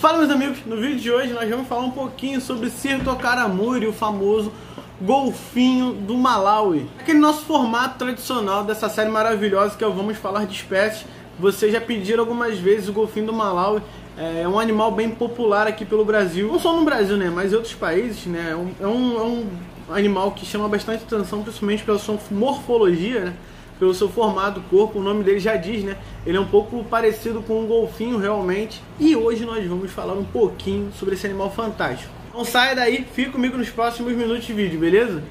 Fala meus amigos, no vídeo de hoje nós vamos falar um pouquinho sobre Sir Tokar o famoso golfinho do Malawi. Aquele nosso formato tradicional dessa série maravilhosa que é o Vamos Falar de Espécies. Vocês já pediram algumas vezes o golfinho do Malawi, é um animal bem popular aqui pelo Brasil. Não só no Brasil, né, mas em outros países, né, é um, é um é animal que chama bastante atenção, principalmente pela sua morfologia, né pelo seu formato, corpo, o nome dele já diz, né? Ele é um pouco parecido com um golfinho realmente. E hoje nós vamos falar um pouquinho sobre esse animal fantástico. Não saia daí, fica comigo nos próximos minutos de vídeo, beleza?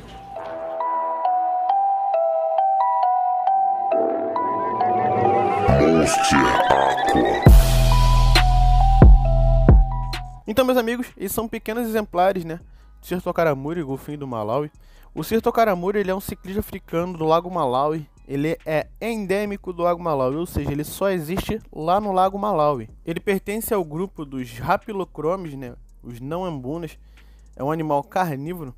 Então, meus amigos, esses são pequenos exemplares, né? Sirto Karamuri, golfinho do Malawi. O Sirto Karamuri ele é um ciclista africano do Lago Malawi ele é endêmico do Lago Malawi, ou seja, ele só existe lá no Lago Malawi. Ele pertence ao grupo dos rapilocromes, né? Os não ambunas. É um animal carnívoro,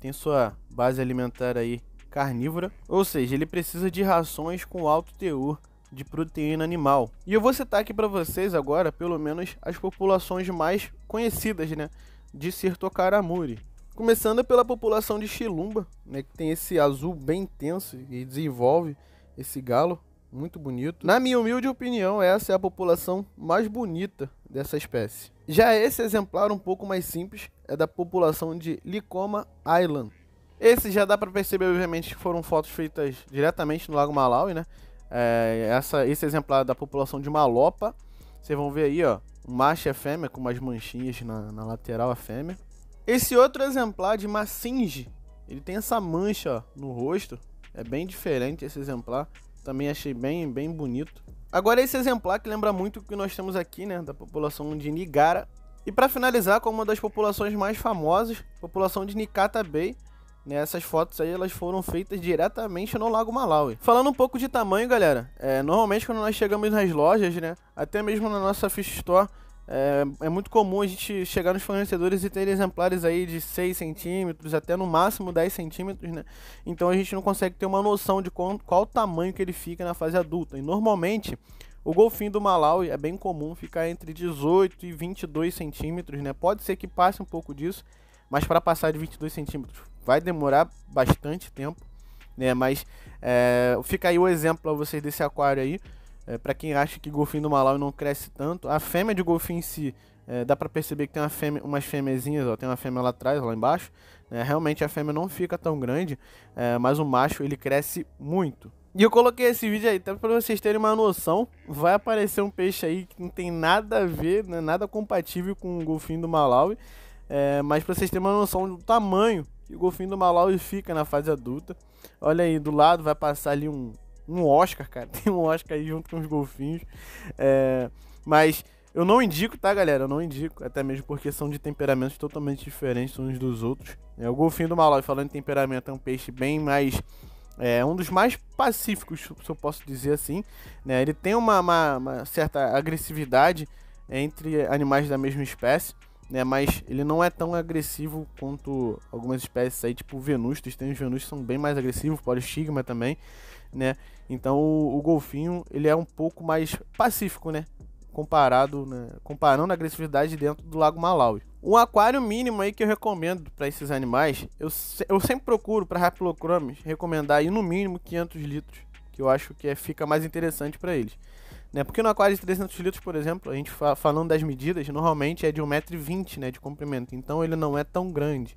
tem sua base alimentar aí carnívora, ou seja, ele precisa de rações com alto teor de proteína animal. E eu vou citar aqui para vocês agora, pelo menos, as populações mais conhecidas, né, de Sirtocaramuri. Começando pela população de Chilumba, né, que tem esse azul bem intenso e desenvolve esse galo muito bonito. Na minha humilde opinião, essa é a população mais bonita dessa espécie. Já esse exemplar um pouco mais simples é da população de Licoma Island. Esse já dá para perceber, obviamente, que foram fotos feitas diretamente no Lago Malawi, né? É, essa, esse exemplar é da população de Malopa. Vocês vão ver aí, ó, o macho é fêmea com umas manchinhas na, na lateral, a fêmea. Esse outro exemplar de Massinge, ele tem essa mancha ó, no rosto. É bem diferente esse exemplar. Também achei bem, bem bonito. Agora esse exemplar que lembra muito o que nós temos aqui, né, da população de Nigara. E para finalizar com uma das populações mais famosas, população de Nikata Bay, né, essas fotos aí elas foram feitas diretamente no Lago Malawi. Falando um pouco de tamanho, galera, é, normalmente quando nós chegamos nas lojas, né, até mesmo na nossa Fish Store, é, é, muito comum a gente chegar nos fornecedores e ter exemplares aí de 6 centímetros, até no máximo 10 centímetros, né? Então a gente não consegue ter uma noção de qual, qual o tamanho que ele fica na fase adulta. E normalmente o golfinho do Malawi é bem comum ficar entre 18 e 22 centímetros, né? Pode ser que passe um pouco disso, mas para passar de 22 centímetros vai demorar bastante tempo, né? Mas é, fica aí o exemplo para vocês desse aquário aí. É, para quem acha que golfinho do Malawi não cresce tanto, a fêmea de golfinho em si, é, dá para perceber que tem uma fêmea, umas fêmeazinhas, ó, tem uma fêmea lá atrás, lá embaixo. Né, realmente a fêmea não fica tão grande, é, mas o macho ele cresce muito. E eu coloquei esse vídeo aí, até para vocês terem uma noção, vai aparecer um peixe aí que não tem nada a ver, né, nada compatível com o golfinho do Malawi, é, mas para vocês terem uma noção do tamanho que o golfinho do Malawi fica na fase adulta. Olha aí, do lado vai passar ali um, um Oscar, cara. Tem um Oscar aí junto com os golfinhos. É, mas eu não indico, tá, galera? Eu não indico. Até mesmo porque são de temperamentos totalmente diferentes uns dos outros. É, o golfinho do Malawi, falando em temperamento, é um peixe bem mais. É um dos mais pacíficos, se eu posso dizer assim. Né? Ele tem uma, uma, uma certa agressividade entre animais da mesma espécie né? Mas ele não é tão agressivo quanto algumas espécies aí, tipo venustos. Tem os venustos são bem mais agressivos, polistigma também, né? Então o, o, golfinho ele é um pouco mais pacífico, né? Comparado, né? comparando a agressividade dentro do Lago Malawi. Um aquário mínimo aí que eu recomendo para esses animais, eu, se, eu sempre procuro para Rapilocromes recomendar aí no mínimo 500 litros, que eu acho que é, fica mais interessante para eles. Né? Porque no aquário de 300 litros, por exemplo, a gente fa falando das medidas, normalmente é de 1,20m né, de comprimento, então ele não é tão grande.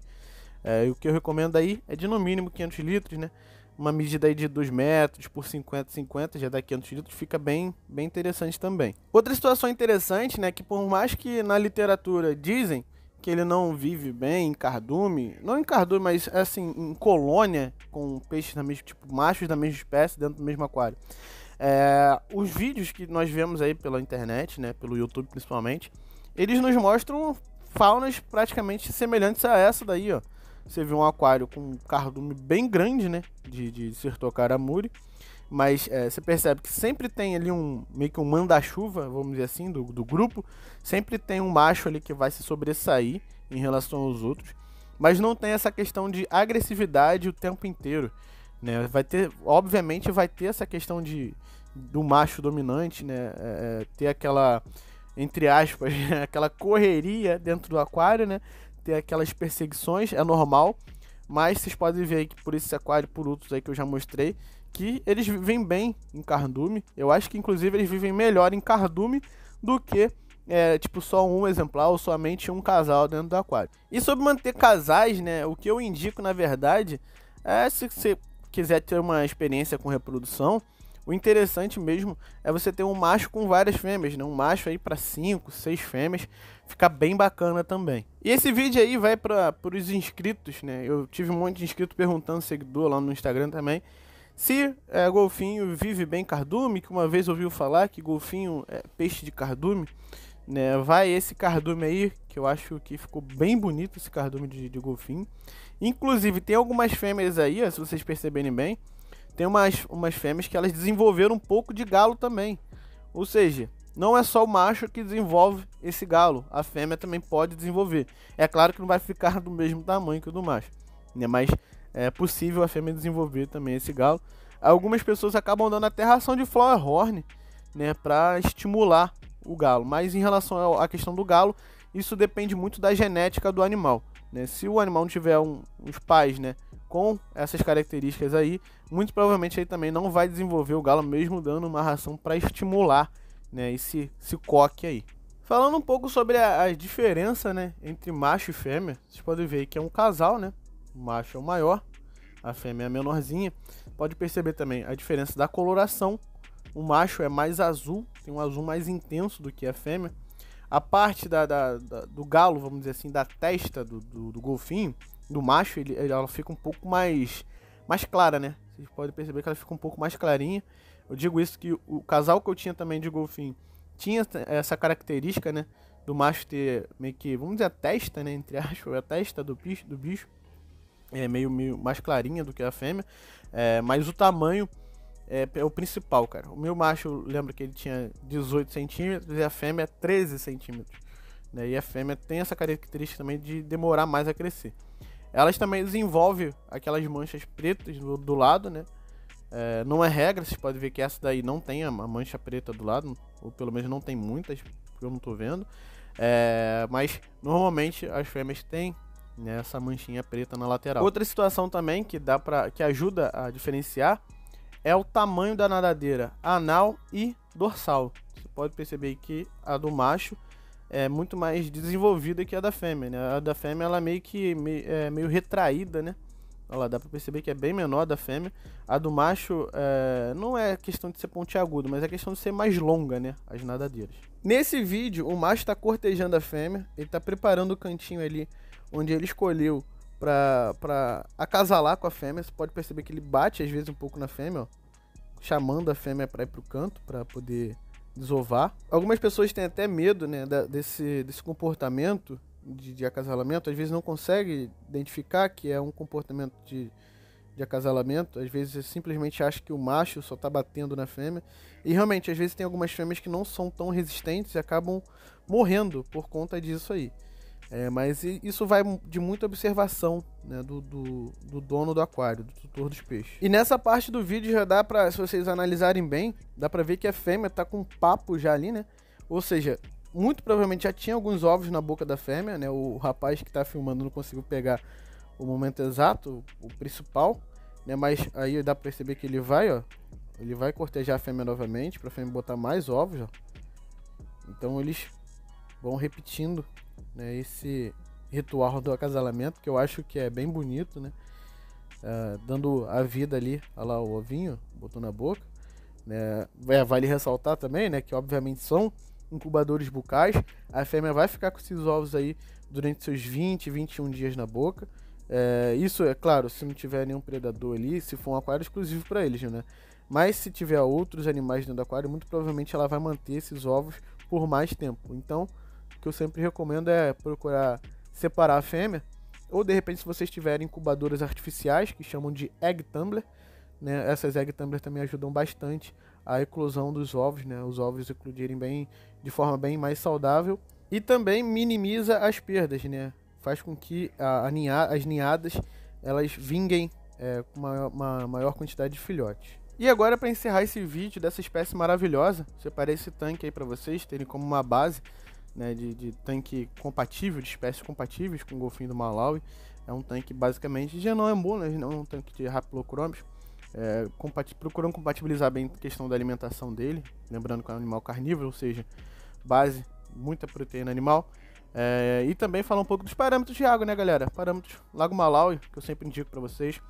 É, o que eu recomendo aí é de no mínimo 500 litros, né? Uma medida aí de 2 metros por 50, 50 já dá 500 litros, fica bem, bem interessante também. Outra situação interessante, né, que por mais que na literatura dizem que ele não vive bem em cardume, não em cardume, mas assim, em colônia com peixes da mesma, tipo, machos da mesma espécie dentro do mesmo aquário. É, os vídeos que nós vemos aí pela internet, né, pelo YouTube principalmente, eles nos mostram faunas praticamente semelhantes a essa daí, ó. Você viu um aquário com um cardume bem grande, né, de, de Sirtocaramuri, mas é, você percebe que sempre tem ali um meio que um manda-chuva, vamos dizer assim, do, do grupo, sempre tem um macho ali que vai se sobressair em relação aos outros, mas não tem essa questão de agressividade o tempo inteiro. Né? Vai ter, obviamente, vai ter essa questão de do macho dominante, né? É, é ter aquela, entre aspas, aquela correria dentro do aquário, né? Ter aquelas perseguições, é normal. Mas vocês podem ver que por esse aquário, por outros aí que eu já mostrei, que eles vivem bem em cardume. Eu acho que inclusive eles vivem melhor em cardume do que é, tipo só um exemplar ou somente um casal dentro do aquário. E sobre manter casais, né? O que eu indico na verdade é se você quiser ter uma experiência com reprodução, o interessante mesmo é você ter um macho com várias fêmeas, né? Um macho aí para 5, 6 fêmeas, fica bem bacana também. E esse vídeo aí vai para os inscritos, né? Eu tive um monte de inscrito perguntando, seguidor lá no Instagram também, se é, golfinho vive bem cardume, que uma vez ouviu falar que golfinho é peixe de cardume. Né, vai esse cardume aí, que eu acho que ficou bem bonito esse cardume de, de golfinho. Inclusive, tem algumas fêmeas aí, se vocês perceberem bem, tem umas, umas fêmeas que elas desenvolveram um pouco de galo também. Ou seja, não é só o macho que desenvolve esse galo, a fêmea também pode desenvolver. É claro que não vai ficar do mesmo tamanho que o do macho, né, mas é possível a fêmea desenvolver também esse galo. Algumas pessoas acabam dando até ração de flower horn, né, para estimular o galo. Mas em relação à questão do galo, isso depende muito da genética do animal. Né? Se o animal não tiver um, pais né, com essas características aí, muito provavelmente ele também não vai desenvolver o galo, mesmo dando uma ração para estimular né, esse, esse coque aí. Falando um pouco sobre a, a diferença né, entre macho e fêmea, vocês podem ver que é um casal, né? O macho é o maior, a fêmea é a menorzinha. Pode perceber também a diferença da coloração o macho é mais azul, tem um azul mais intenso do que a fêmea. A parte da, da, da do galo, vamos dizer assim, da testa do, do, do golfinho, do macho, ele, ela fica um pouco mais, mais clara, né? Vocês podem perceber que ela fica um pouco mais clarinha. Eu digo isso que o casal que eu tinha também de golfinho tinha essa característica, né? Do macho ter meio que, vamos dizer, a testa, né? Entre aspas, a testa do bicho, do bicho é meio, meio mais clarinha do que a fêmea. É, mas o tamanho é, é, o principal, cara. O meu macho, lembra que ele tinha 18 centímetros e a fêmea 13 é centímetros. Né? E a fêmea tem essa característica também de demorar mais a crescer. Elas também desenvolvem aquelas manchas pretas do, do lado, né? É, não é regra, vocês podem ver que essa daí não tem a mancha preta do lado, ou pelo menos não tem muitas, que eu não tô vendo. É, mas normalmente as fêmeas têm né, essa manchinha preta na lateral. Outra situação também que dá para que ajuda a diferenciar é o tamanho da nadadeira anal e dorsal. Você pode perceber que a do macho é muito mais desenvolvida que a da fêmea, né? A da fêmea ela é meio que meio, é, meio retraída, né? Olha dá pra perceber que é bem menor a da fêmea. A do macho é, não é questão de ser pontiagudo, mas é questão de ser mais longa, né? As nadadeiras. Nesse vídeo, o macho está cortejando a fêmea. Ele está preparando o cantinho ali onde ele escolheu pra, pra acasalar com a fêmea. Você pode perceber que ele bate às vezes um pouco na fêmea, ó, chamando a fêmea pra ir pro canto, pra poder desovar. Algumas pessoas têm até medo, né, da, desse, desse comportamento de, de, acasalamento. Às vezes não consegue identificar que é um comportamento de, de acasalamento. Às vezes simplesmente acha que o macho só tá batendo na fêmea. E realmente, às vezes tem algumas fêmeas que não são tão resistentes e acabam morrendo por conta disso aí. É, mas isso vai de muita observação né, do, do, do, dono do aquário, do tutor dos peixes. E nessa parte do vídeo já dá pra, se vocês analisarem bem, dá pra ver que a fêmea tá com papo já ali, né? Ou seja, muito provavelmente já tinha alguns ovos na boca da fêmea, né? O rapaz que tá filmando não conseguiu pegar o momento exato, o principal, né? Mas aí dá pra perceber que ele vai, ó. Ele vai cortejar a fêmea novamente, pra fêmea botar mais ovos, ó. Então eles vão repetindo né, esse ritual do acasalamento, que eu acho que é bem bonito, né? Uh, dando a vida ali, olha lá o ovinho, botou na boca. Né? É, vale ressaltar também, né, que obviamente são incubadores bucais. A fêmea vai ficar com esses ovos aí durante seus 20, 21 dias na boca. É, isso é claro, se não tiver nenhum predador ali, se for um aquário exclusivo para eles, né? Mas se tiver outros animais dentro do aquário, muito provavelmente ela vai manter esses ovos por mais tempo. Então, que eu sempre recomendo é procurar separar a fêmea. Ou de repente, se vocês tiverem incubadoras artificiais, que chamam de egg tumbler, né? Essas egg tumbler também ajudam bastante a eclosão dos ovos, né? Os ovos eclodirem bem, de forma bem mais saudável. E também minimiza as perdas, né? Faz com que a, a ninha, as ninhadas elas vinguem é, com uma, uma maior quantidade de filhotes. E agora, para encerrar esse vídeo dessa espécie maravilhosa, separei esse tanque aí para vocês terem como uma base né, de, de, tanque compatível, de espécies compatíveis com o golfinho do Malawi. É um tanque basicamente já não é bom, né, não é um tanque de rapilocromes. É, compati procurando compatibilizar bem a questão da alimentação dele, lembrando que é um animal carnívoro, ou seja, base, muita proteína animal. É, e também falar um pouco dos parâmetros de água, né, galera? Parâmetros Lago Malawi, que eu sempre indico para vocês,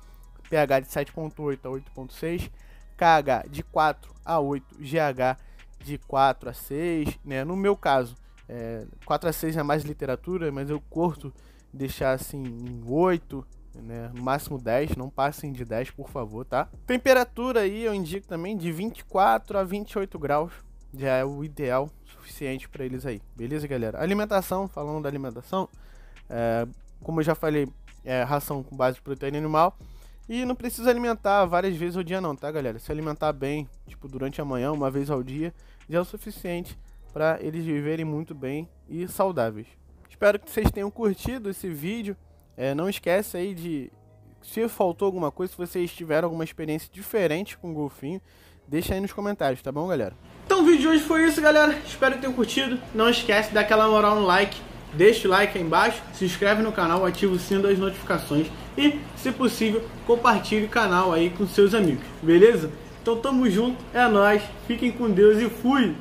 pH de 7.8 a 8.6, KH de 4 a 8, GH de 4 a 6, né? No meu caso, é, 4 a 6 é mais literatura, mas eu curto deixar assim em 8, né? No máximo 10, não passem de 10, por favor, tá? Temperatura aí eu indico também de 24 a 28 graus, já é o ideal suficiente para eles aí, beleza, galera? Alimentação, falando da alimentação, é, como eu já falei, é ração com base de proteína animal. E não precisa alimentar várias vezes ao dia não, tá, galera? Se alimentar bem, tipo, durante a manhã, uma vez ao dia, já é o suficiente para eles viverem muito bem e saudáveis. Espero que vocês tenham curtido esse vídeo. É, não esquece aí de se faltou alguma coisa, se vocês tiveram alguma experiência diferente com o golfinho, deixa aí nos comentários, tá bom, galera? Então o vídeo de hoje foi isso, galera. Espero que tenham curtido. Não esquece daquela moral no like, deixa o like aí embaixo, se inscreve no canal, ativa o sino das notificações e, se possível, compartilhe o canal aí com seus amigos, beleza? Então tamo junto, é nóis, fiquem com Deus e fui!